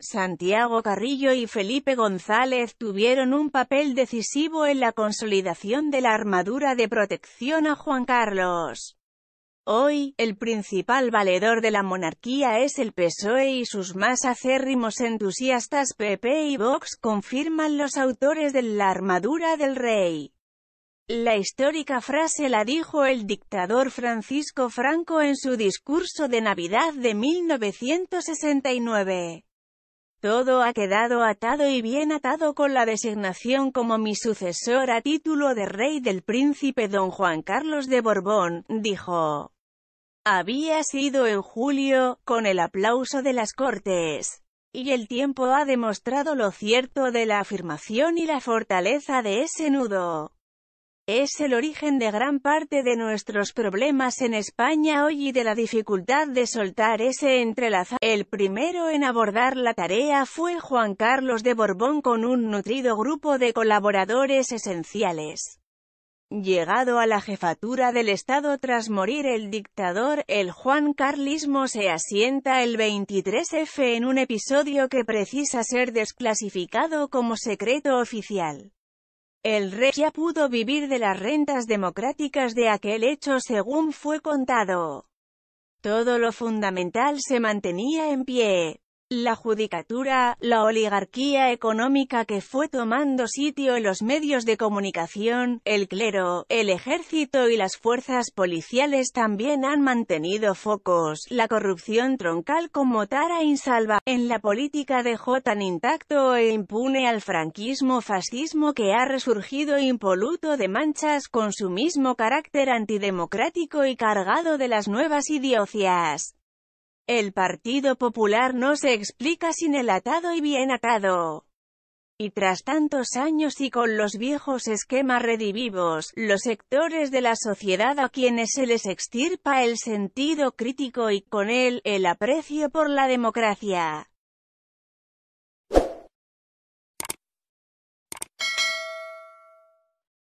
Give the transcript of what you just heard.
Santiago Carrillo y Felipe González tuvieron un papel decisivo en la consolidación de la armadura de protección a Juan Carlos. Hoy, el principal valedor de la monarquía es el PSOE y sus más acérrimos entusiastas PP y Vox confirman los autores de la armadura del rey. La histórica frase la dijo el dictador Francisco Franco en su discurso de Navidad de 1969. Todo ha quedado atado y bien atado con la designación como mi sucesor a título de rey del príncipe don Juan Carlos de Borbón, dijo. Había sido en julio, con el aplauso de las cortes. Y el tiempo ha demostrado lo cierto de la afirmación y la fortaleza de ese nudo. Es el origen de gran parte de nuestros problemas en España hoy y de la dificultad de soltar ese entrelazamiento El primero en abordar la tarea fue Juan Carlos de Borbón con un nutrido grupo de colaboradores esenciales. Llegado a la jefatura del Estado tras morir el dictador, el Juan Carlismo se asienta el 23F en un episodio que precisa ser desclasificado como secreto oficial. El rey ya pudo vivir de las rentas democráticas de aquel hecho según fue contado. Todo lo fundamental se mantenía en pie. La judicatura, la oligarquía económica que fue tomando sitio en los medios de comunicación, el clero, el ejército y las fuerzas policiales también han mantenido focos. La corrupción troncal como tara insalva, en la política dejó tan intacto e impune al franquismo-fascismo que ha resurgido impoluto de manchas con su mismo carácter antidemocrático y cargado de las nuevas idiocias. El Partido Popular no se explica sin el atado y bien atado. Y tras tantos años y con los viejos esquemas redivivos, los sectores de la sociedad a quienes se les extirpa el sentido crítico y con él el aprecio por la democracia.